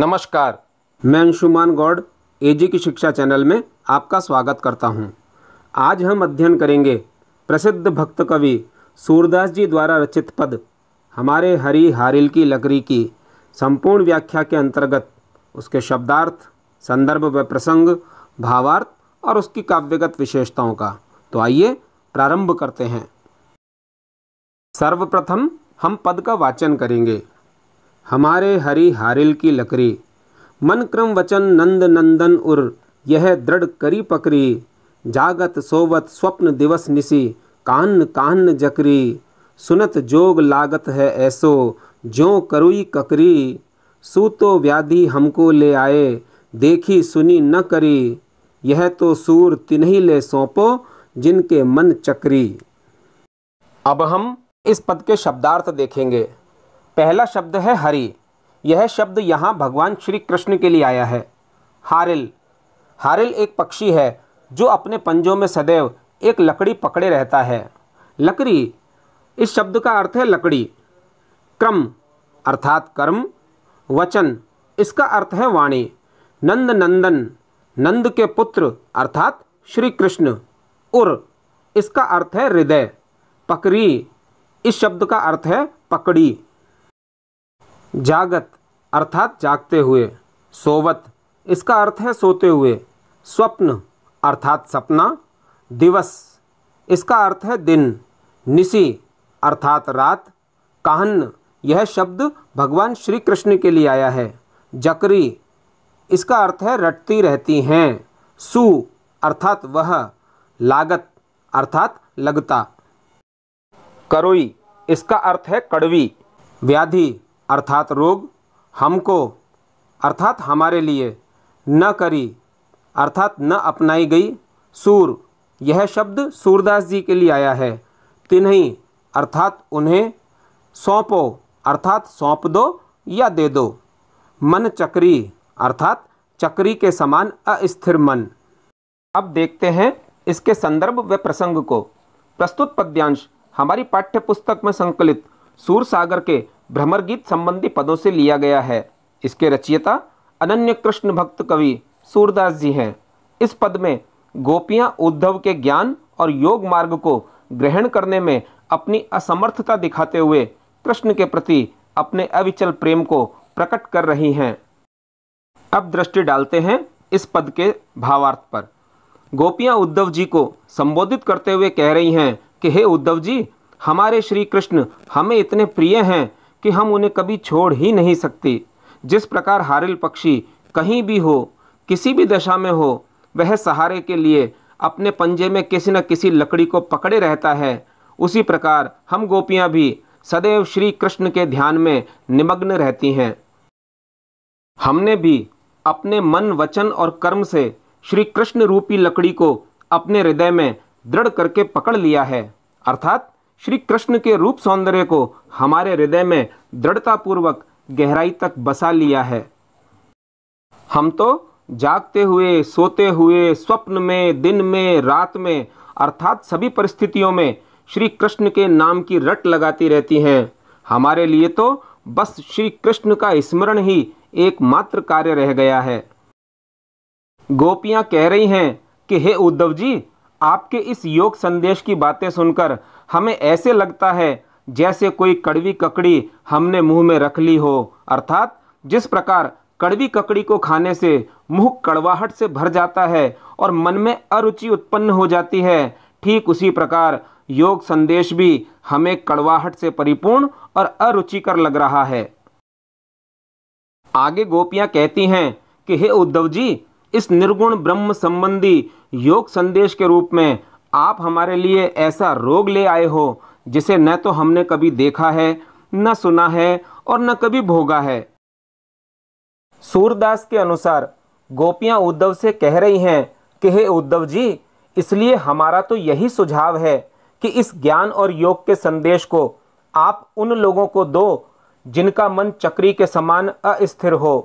नमस्कार मैं अंशुमान गौड़ एजी की शिक्षा चैनल में आपका स्वागत करता हूं। आज हम अध्ययन करेंगे प्रसिद्ध भक्त कवि सूरदास जी द्वारा रचित पद हमारे हरी हारिल की लकड़ी की संपूर्ण व्याख्या के अंतर्गत उसके शब्दार्थ संदर्भ व प्रसंग भावार्थ और उसकी काव्यगत विशेषताओं का तो आइए प्रारंभ करते हैं सर्वप्रथम हम पद का वाचन करेंगे हमारे हरि हारिल की लकड़ी मन क्रम वचन नंद नंदन उर यह दृढ़ करी पकरी जागत सोवत स्वप्न दिवस निसी कान कान जकरी सुनत जोग लागत है ऐसो जो करुई ककरी सूतो व्याधि हमको ले आए देखी सुनी न करी यह तो सूर तिन्ही ले सौंपो जिनके मन चक्री अब हम इस पद के शब्दार्थ देखेंगे पहला शब्द है हरि यह शब्द यहाँ भगवान श्री कृष्ण के लिए आया है हारिल हारिल एक पक्षी है जो अपने पंजों में सदैव एक लकड़ी पकड़े रहता है लकड़ी इस शब्द का अर्थ है लकड़ी क्रम अर्थात कर्म वचन इसका अर्थ है वाणी नंद नंदन नंद के पुत्र अर्थात श्री कृष्ण उर इसका अर्थ है हृदय पकड़ी इस शब्द का अर्थ है पकड़ी जागत अर्थात जागते हुए सोवत इसका अर्थ है सोते हुए स्वप्न अर्थात सपना दिवस इसका अर्थ है दिन निसी अर्थात रात काहन यह शब्द भगवान श्री कृष्ण के लिए आया है जकरी इसका अर्थ है रटती रहती हैं सु अर्थात वह लागत अर्थात लगता करोई इसका अर्थ है कड़वी व्याधि अर्थात रोग हमको अर्थात हमारे लिए न करी अर्थात न अपनाई गई सूर यह शब्द सूरदास जी के लिए आया है तिन्ही अर्थात उन्हें सौंपो अर्थात सौंप दो या दे दो मन चक्री अर्थात चक्री के समान अस्थिर मन अब देखते हैं इसके संदर्भ व प्रसंग को प्रस्तुत पद्यांश हमारी पाठ्य पुस्तक में संकलित सूर सागर के भ्रमर गीत संबंधी पदों से लिया गया है इसके रचयिता अनन्य कृष्ण भक्त कवि सूरदास जी हैं इस पद में गोपियां उद्धव के ज्ञान और योग मार्ग को ग्रहण करने में अपनी असमर्थता दिखाते हुए कृष्ण के प्रति अपने अविचल प्रेम को प्रकट कर रही हैं अब दृष्टि डालते हैं इस पद के भावार्थ पर गोपियां उद्धव जी को संबोधित करते हुए कह रही हैं कि हे उद्धव जी हमारे श्री कृष्ण हमें इतने प्रिय हैं कि हम उन्हें कभी छोड़ ही नहीं सकते जिस प्रकार हारिल पक्षी कहीं भी हो किसी भी दशा में हो वह सहारे के लिए अपने पंजे में किसी न किसी लकड़ी को पकड़े रहता है उसी प्रकार हम गोपियाँ भी सदैव श्री कृष्ण के ध्यान में निमग्न रहती हैं हमने भी अपने मन वचन और कर्म से श्री कृष्ण रूपी लकड़ी को अपने हृदय में दृढ़ करके पकड़ लिया है अर्थात श्री कृष्ण के रूप सौंदर्य को हमारे हृदय में दृढ़तापूर्वक गहराई तक बसा लिया है हम तो जागते हुए सोते हुए स्वप्न में दिन में रात में अर्थात सभी परिस्थितियों में श्री कृष्ण के नाम की रट लगाती रहती हैं हमारे लिए तो बस श्री कृष्ण का स्मरण ही एकमात्र कार्य रह गया है गोपियां कह रही हैं कि हे उद्धव जी आपके इस योग संदेश की बातें सुनकर हमें ऐसे लगता है जैसे कोई कड़वी ककड़ी हमने मुंह में रख ली हो अर्थात जिस प्रकार कड़वी ककड़ी को खाने से मुंह कड़वाहट से भर जाता है और मन में अरुचि उत्पन्न हो जाती है ठीक उसी प्रकार योग संदेश भी हमें कड़वाहट से परिपूर्ण और अरुचिकर लग रहा है आगे गोपियां कहती हैं कि हे उद्धव जी इस निर्गुण ब्रह्म संबंधी योग संदेश के रूप में आप हमारे लिए ऐसा रोग ले आए हो जिसे न तो हमने कभी देखा है न सुना है और न कभी भोगा है सूरदास के अनुसार गोपियां उद्धव से कह रही हैं कि हे उद्धव जी इसलिए हमारा तो यही सुझाव है कि इस ज्ञान और योग के संदेश को आप उन लोगों को दो जिनका मन चक्री के समान अस्थिर हो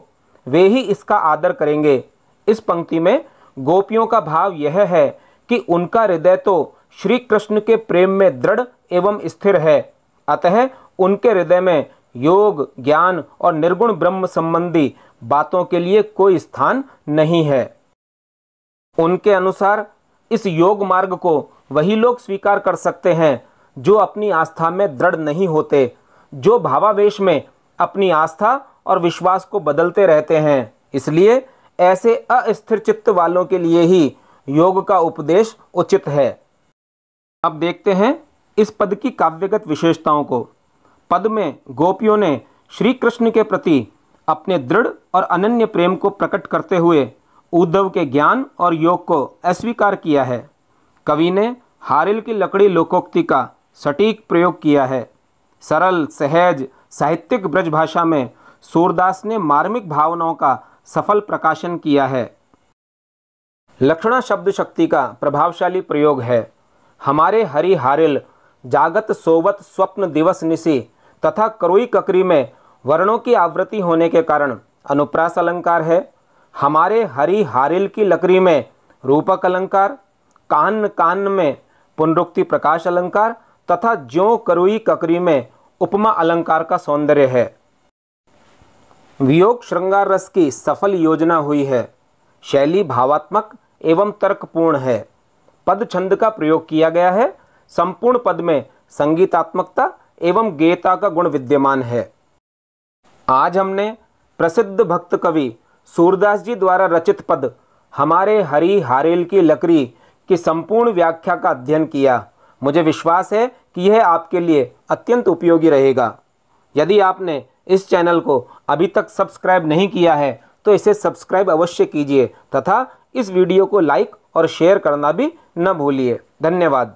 वे ही इसका आदर करेंगे इस पंक्ति में गोपियों का भाव यह है कि उनका हृदय तो श्री कृष्ण के प्रेम में दृढ़ एवं स्थिर है अतः उनके हृदय में योग ज्ञान और निर्गुण ब्रह्म संबंधी बातों के लिए कोई स्थान नहीं है उनके अनुसार इस योग मार्ग को वही लोग स्वीकार कर सकते हैं जो अपनी आस्था में दृढ़ नहीं होते जो भावावेश में अपनी आस्था और विश्वास को बदलते रहते हैं इसलिए ऐसे अस्थिर चित्त वालों के लिए ही योग का उपदेश उचित है अब देखते हैं इस पद की काव्यगत विशेषताओं को पद में गोपियों ने श्री कृष्ण के प्रति अपने दृढ़ और अनन्य प्रेम को प्रकट करते हुए उद्धव के ज्ञान और योग को अस्वीकार किया है कवि ने हारिल की लकड़ी लोकोक्ति का सटीक प्रयोग किया है सरल सहज साहित्यिक ब्रजभाषा में सूरदास ने मार्मिक भावनाओं का सफल प्रकाशन किया है लक्षणा शब्द शक्ति का प्रभावशाली प्रयोग है हमारे हरि हारिल जागत सोवत स्वप्न दिवस निशी तथा करुई ककरी में वर्णों की आवृत्ति होने के कारण अनुप्रास अलंकार है हमारे हरि हारिल की लकड़ी में रूपक अलंकार कान कान में पुनरुक्ति प्रकाश अलंकार तथा ज्यो करुई ककरी में उपमा अलंकार का सौंदर्य है वियोग श्रृंगार रस की सफल योजना हुई है शैली भावात्मक एवं तर्कपूर्ण है पद छंद का प्रयोग किया गया है संपूर्ण पद में संगीतात्मकता एवं गेयता का गुण विद्यमान है आज हमने प्रसिद्ध भक्त कवि सूरदास जी द्वारा रचित पद हमारे हरी हारेल की लकड़ी की संपूर्ण व्याख्या का अध्ययन किया मुझे विश्वास है कि यह आपके लिए अत्यंत उपयोगी रहेगा यदि आपने इस चैनल को अभी तक सब्सक्राइब नहीं किया है तो इसे सब्सक्राइब अवश्य कीजिए तथा इस वीडियो को लाइक और शेयर करना भी न भूलिए धन्यवाद